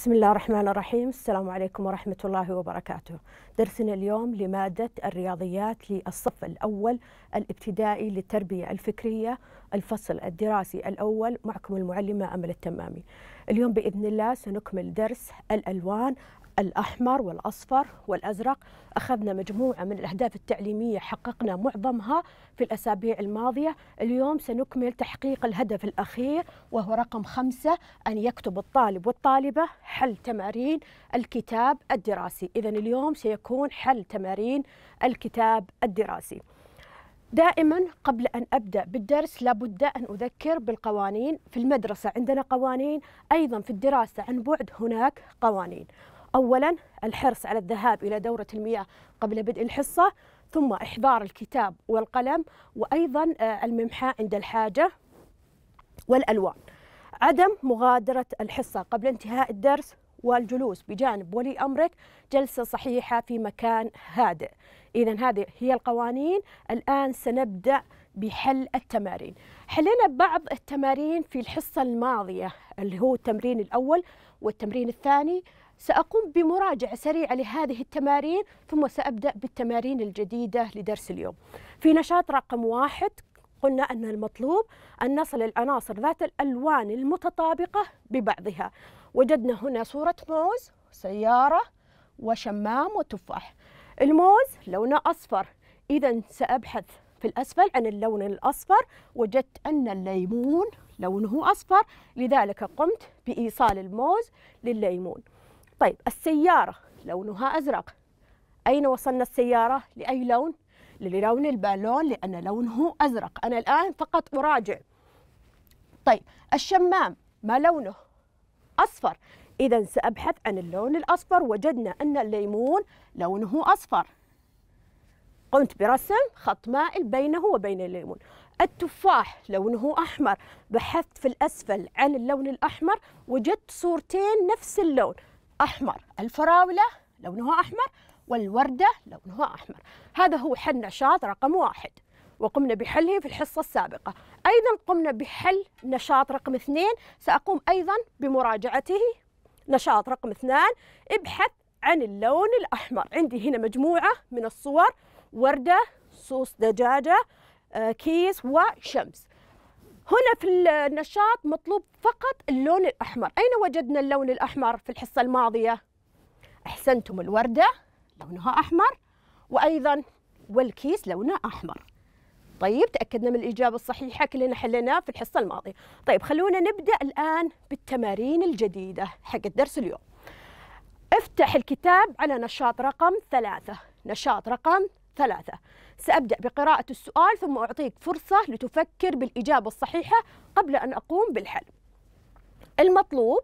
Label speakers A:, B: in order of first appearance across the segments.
A: بسم الله الرحمن الرحيم السلام عليكم ورحمة الله وبركاته درسنا اليوم لمادة الرياضيات للصف الأول الابتدائي للتربية الفكرية الفصل الدراسي الأول معكم المعلمة أمل التمامي اليوم بإذن الله سنكمل درس الألوان الأحمر والأصفر والأزرق أخذنا مجموعة من الأهداف التعليمية حققنا معظمها في الأسابيع الماضية اليوم سنكمل تحقيق الهدف الأخير وهو رقم خمسة أن يكتب الطالب والطالبة حل تمارين الكتاب الدراسي إذا اليوم سيكون حل تمارين الكتاب الدراسي دائما قبل ان ابدا بالدرس لابد ان اذكر بالقوانين في المدرسه عندنا قوانين ايضا في الدراسه عن بعد هناك قوانين أولا الحرص على الذهاب إلى دورة المياه قبل بدء الحصة ثم إحضار الكتاب والقلم وأيضا آه، الممحاء عند الحاجة والألوان عدم مغادرة الحصة قبل انتهاء الدرس والجلوس بجانب ولي أمرك جلسة صحيحة في مكان هادئ إذا هذه هي القوانين الآن سنبدأ بحل التمارين حلينا بعض التمارين في الحصة الماضية اللي هو التمرين الأول والتمرين الثاني سأقوم بمراجعة سريعة لهذه التمارين ثم سأبدأ بالتمارين الجديدة لدرس اليوم في نشاط رقم واحد قلنا أن المطلوب أن نصل العناصر ذات الألوان المتطابقة ببعضها وجدنا هنا صورة موز سيارة وشمام وتفاح الموز لونه أصفر إذا سأبحث في الأسفل عن اللون الأصفر وجدت أن الليمون لونه أصفر لذلك قمت بإيصال الموز للليمون طيب السيارة لونها أزرق أين وصلنا السيارة لأي لون؟ للون البالون لأن لونه أزرق أنا الآن فقط أراجع طيب الشمام ما لونه؟ أصفر إذا سأبحث عن اللون الأصفر وجدنا أن الليمون لونه أصفر قمت برسم خط مائل بينه وبين الليمون التفاح لونه أحمر بحثت في الأسفل عن اللون الأحمر وجدت صورتين نفس اللون أحمر الفراولة لونها أحمر والوردة لونها أحمر هذا هو حل نشاط رقم واحد وقمنا بحله في الحصة السابقة أيضا قمنا بحل نشاط رقم اثنين سأقوم أيضا بمراجعته نشاط رقم اثنان ابحث عن اللون الأحمر عندي هنا مجموعة من الصور وردة صوص دجاجة آه، كيس وشمس هنا في النشاط مطلوب فقط اللون الأحمر أين وجدنا اللون الأحمر في الحصة الماضية؟ أحسنتم الوردة لونها أحمر وأيضا والكيس لونه أحمر طيب تأكدنا من الإجابة الصحيحة كلنا حليناه في الحصة الماضية طيب خلونا نبدأ الآن بالتمارين الجديدة حق الدرس اليوم افتح الكتاب على نشاط رقم ثلاثة نشاط رقم ثلاثة سأبدأ بقراءة السؤال ثم أعطيك فرصة لتفكر بالإجابة الصحيحة قبل أن أقوم بالحل المطلوب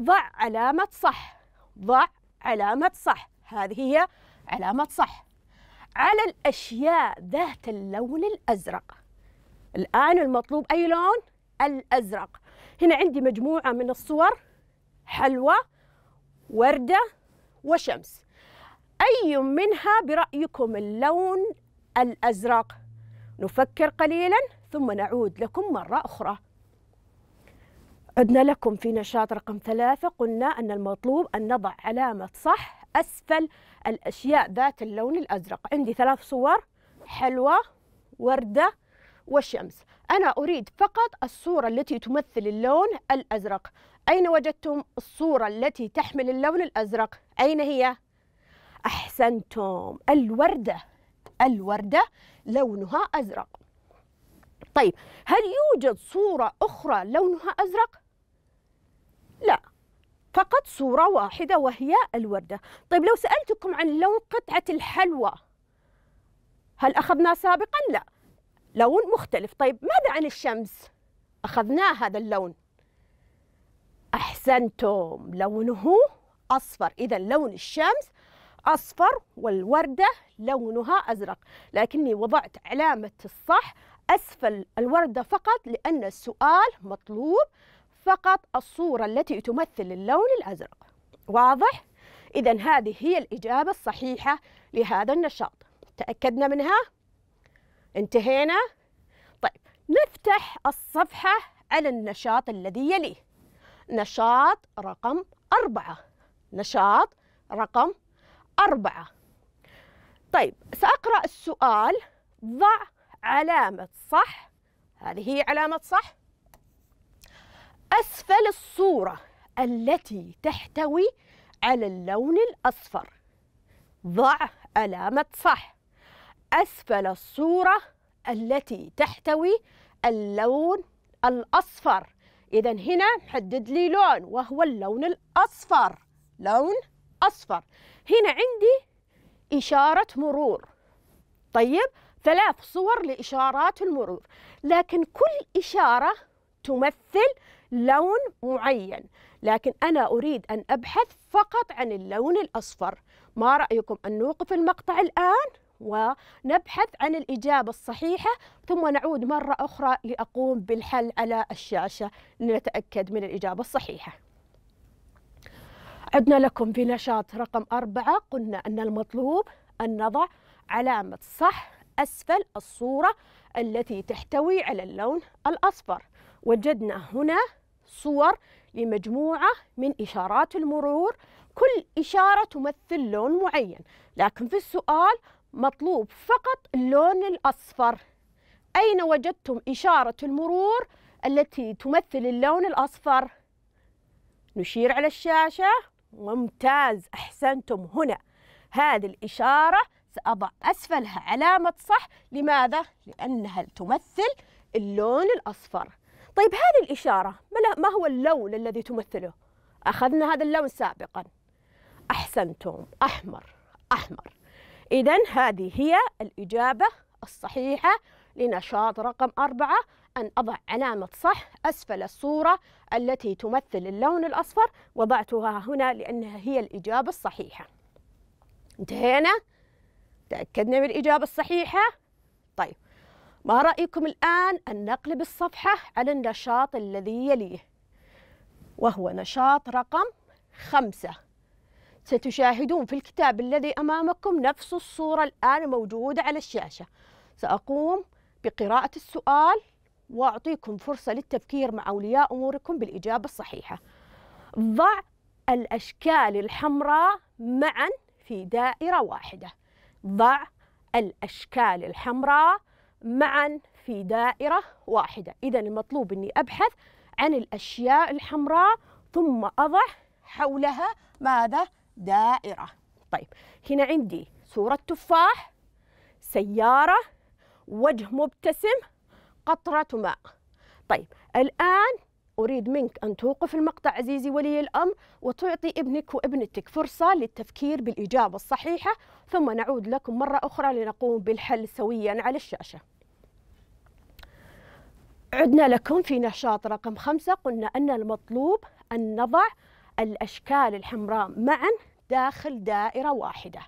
A: ضع علامة صح ضع علامة صح هذه هي علامة صح على الأشياء ذات اللون الأزرق الآن المطلوب أي لون؟ الأزرق هنا عندي مجموعة من الصور حلوى وردة وشمس أي منها برأيكم اللون الأزرق نفكر قليلا ثم نعود لكم مرة أخرى عدنا لكم في نشاط رقم ثلاثة قلنا أن المطلوب أن نضع علامة صح أسفل الأشياء ذات اللون الأزرق عندي ثلاث صور حلوة وردة والشمس أنا أريد فقط الصورة التي تمثل اللون الأزرق أين وجدتم الصورة التي تحمل اللون الأزرق؟ أين هي؟ أحسنتم الوردة الوردة لونها أزرق طيب هل يوجد صورة أخرى لونها أزرق؟ لا فقط صورة واحدة وهي الوردة طيب لو سألتكم عن لون قطعة الحلوى هل أخذناه سابقا؟ لا لون مختلف طيب ماذا عن الشمس؟ أخذناه هذا اللون أحسنتم لونه أصفر إذا لون الشمس أصفر والوردة لونها أزرق لكني وضعت علامة الصح أسفل الوردة فقط لأن السؤال مطلوب فقط الصورة التي تمثل اللون الأزرق واضح؟ إذا هذه هي الإجابة الصحيحة لهذا النشاط تأكدنا منها؟ انتهينا؟ طيب نفتح الصفحة على النشاط الذي يليه نشاط رقم أربعة نشاط رقم أربعة طيب سأقرأ السؤال ضع علامة صح هذه هي علامة صح أسفل الصورة التي تحتوي على اللون الأصفر ضع علامة صح أسفل الصورة التي تحتوي اللون الأصفر إذا هنا حدد لي لون وهو اللون الأصفر لون أصفر هنا عندي إشارة مرور طيب ثلاث صور لإشارات المرور لكن كل إشارة تمثل لون معين لكن أنا أريد أن أبحث فقط عن اللون الأصفر ما رأيكم أن نوقف المقطع الآن ونبحث عن الإجابة الصحيحة ثم نعود مرة أخرى لأقوم بالحل على الشاشة لنتأكد من الإجابة الصحيحة عدنا لكم بنشاط رقم أربعة قلنا أن المطلوب أن نضع علامة صح أسفل الصورة التي تحتوي على اللون الأصفر وجدنا هنا صور لمجموعة من إشارات المرور كل إشارة تمثل لون معين لكن في السؤال مطلوب فقط اللون الأصفر أين وجدتم إشارة المرور التي تمثل اللون الأصفر؟ نشير على الشاشة ممتاز أحسنتم هنا هذه الإشارة سأضع أسفلها علامة صح لماذا؟ لأنها تمثل اللون الأصفر طيب هذه الإشارة ما هو اللون الذي تمثله؟ أخذنا هذا اللون سابقا أحسنتم أحمر أحمر إذا هذه هي الإجابة الصحيحة لنشاط رقم أربعة أن أضع علامة صح أسفل الصورة التي تمثل اللون الأصفر وضعتها هنا لأنها هي الإجابة الصحيحة انتهينا؟ تأكدنا من الإجابة الصحيحة؟ طيب ما رأيكم الآن أن نقلب الصفحة على النشاط الذي يليه وهو نشاط رقم خمسة ستشاهدون في الكتاب الذي أمامكم نفس الصورة الآن موجودة على الشاشة سأقوم بقراءة السؤال وأعطيكم فرصة للتفكير مع أولياء أموركم بالإجابة الصحيحة ضع الأشكال الحمراء معا في دائرة واحدة ضع الأشكال الحمراء معا في دائرة واحدة إذا المطلوب أني أبحث عن الأشياء الحمراء ثم أضع حولها ماذا؟ دائرة طيب هنا عندي صورة تفاح سيارة وجه مبتسم قطرة ماء طيب الآن أريد منك أن توقف المقطع عزيزي ولي الأمر وتعطي ابنك وابنتك فرصة للتفكير بالإجابة الصحيحة ثم نعود لكم مرة أخرى لنقوم بالحل سويا على الشاشة عدنا لكم في نشاط رقم خمسة قلنا أن المطلوب أن نضع الأشكال الحمراء معا داخل دائرة واحدة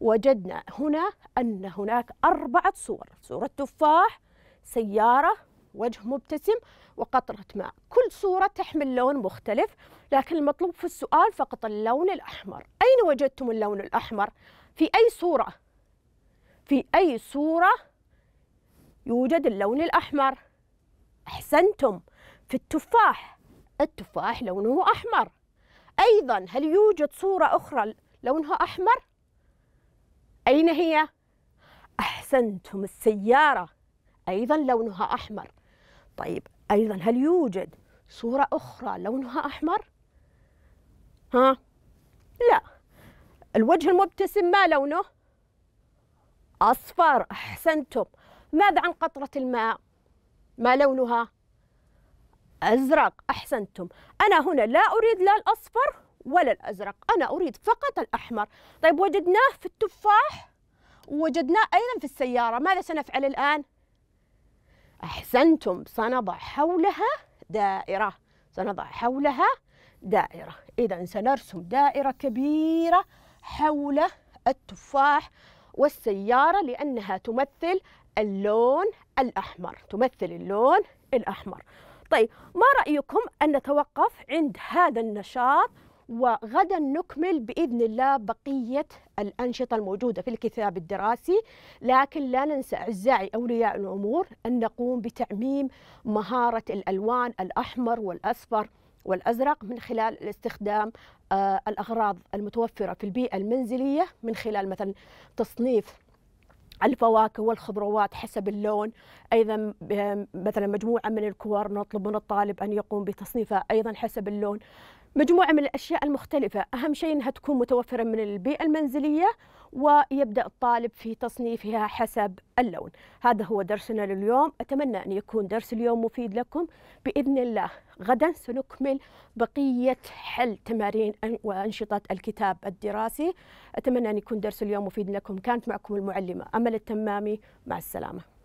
A: وجدنا هنا أن هناك أربعة صور صورة تفاح سيارة وجه مبتسم وقطرة ماء كل صورة تحمل لون مختلف لكن المطلوب في السؤال فقط اللون الأحمر أين وجدتم اللون الأحمر؟ في أي صورة؟ في أي صورة يوجد اللون الأحمر؟ أحسنتم في التفاح التفاح لونه أحمر أيضا هل يوجد صورة أخرى لونها أحمر؟ أين هي؟ أحسنتم السيارة أيضا لونها أحمر طيب أيضا هل يوجد صورة أخرى لونها أحمر؟ ها؟ لا الوجه المبتسم ما لونه؟ أصفر أحسنتم ماذا عن قطرة الماء؟ ما لونها؟ أزرق أحسنتم أنا هنا لا أريد لا الأصفر ولا الأزرق أنا أريد فقط الأحمر طيب وجدناه في التفاح وجدناه أيضا في السيارة ماذا سنفعل الآن؟ أحسنتم سنضع حولها دائرة سنضع حولها دائرة إذا سنرسم دائرة كبيرة حول التفاح والسيارة لأنها تمثل اللون الأحمر تمثل اللون الأحمر طيب ما رأيكم أن نتوقف عند هذا النشاط وغدا نكمل باذن الله بقيه الانشطه الموجوده في الكتاب الدراسي لكن لا ننسى اعزائي اولياء الامور ان نقوم بتعميم مهاره الالوان الاحمر والاصفر والأزرق من خلال استخدام آه، الأغراض المتوفرة في البيئة المنزلية من خلال مثلا تصنيف الفواكه والخضروات حسب اللون أيضا آه، مثلا مجموعة من الكور نطلب من الطالب أن يقوم بتصنيفها أيضا حسب اللون مجموعة من الأشياء المختلفة أهم شيء أنها تكون متوفرة من البيئة المنزلية ويبدأ الطالب في تصنيفها حسب اللون هذا هو درسنا لليوم أتمنى أن يكون درس اليوم مفيد لكم بإذن الله غدا سنكمل بقية حل تمارين وأنشطة الكتاب الدراسي أتمنى أن يكون درس اليوم مفيد لكم كانت معكم المعلمة أمل التمامي مع السلامة